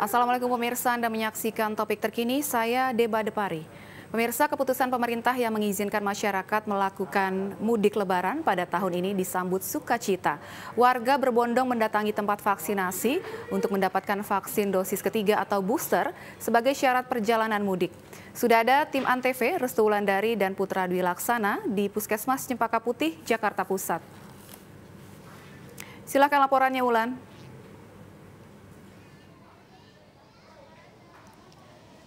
Assalamualaikum pemirsa, Anda menyaksikan topik terkini, saya Deba Depari. Pemirsa, keputusan pemerintah yang mengizinkan masyarakat melakukan mudik lebaran pada tahun ini disambut sukacita. Warga berbondong mendatangi tempat vaksinasi untuk mendapatkan vaksin dosis ketiga atau booster sebagai syarat perjalanan mudik. Sudah ada tim Antv, Restu Wulandari dan Putra Dwi Laksana di Puskesmas Cempaka Putih, Jakarta Pusat. Silakan laporannya Wulan.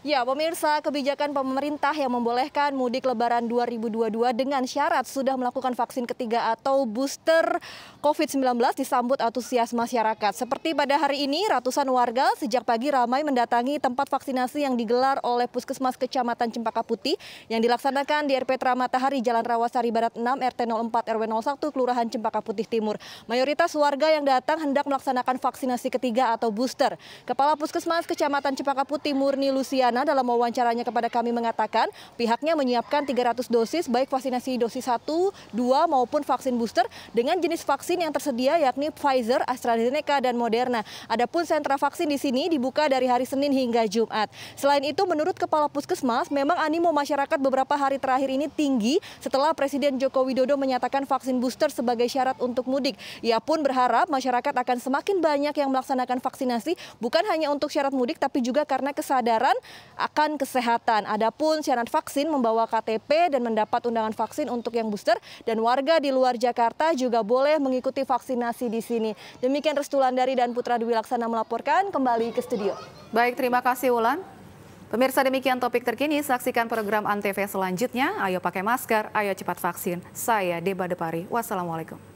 Ya, pemirsa, kebijakan pemerintah yang membolehkan mudik lebaran 2022 dengan syarat sudah melakukan vaksin ketiga atau booster COVID-19 disambut antusias masyarakat. Seperti pada hari ini, ratusan warga sejak pagi ramai mendatangi tempat vaksinasi yang digelar oleh Puskesmas Kecamatan Cempaka Putih yang dilaksanakan di RP Matahari Jalan Rawasari Barat 6 RT 04 RW 01 Kelurahan Cempaka Putih Timur. Mayoritas warga yang datang hendak melaksanakan vaksinasi ketiga atau booster. Kepala Puskesmas Kecamatan Cempaka Putih Murni Lucia Kencana dalam wawancaranya kepada kami mengatakan pihaknya menyiapkan 300 dosis baik vaksinasi dosis 1, 2 maupun vaksin booster dengan jenis vaksin yang tersedia yakni Pfizer, AstraZeneca dan Moderna. Adapun sentra vaksin di sini dibuka dari hari Senin hingga Jumat. Selain itu menurut Kepala Puskesmas memang animo masyarakat beberapa hari terakhir ini tinggi setelah Presiden Joko Widodo menyatakan vaksin booster sebagai syarat untuk mudik. Ia pun berharap masyarakat akan semakin banyak yang melaksanakan vaksinasi bukan hanya untuk syarat mudik tapi juga karena kesadaran akan kesehatan. Adapun syarat vaksin membawa KTP dan mendapat undangan vaksin untuk yang booster dan warga di luar Jakarta juga boleh mengikuti vaksinasi di sini. Demikian Restu Landari dan Putra Dwi Laksana melaporkan kembali ke studio. Baik, terima kasih Ulan. Pemirsa demikian topik terkini, saksikan program ANTV selanjutnya. Ayo pakai masker, ayo cepat vaksin. Saya Deba Depari, wassalamualaikum.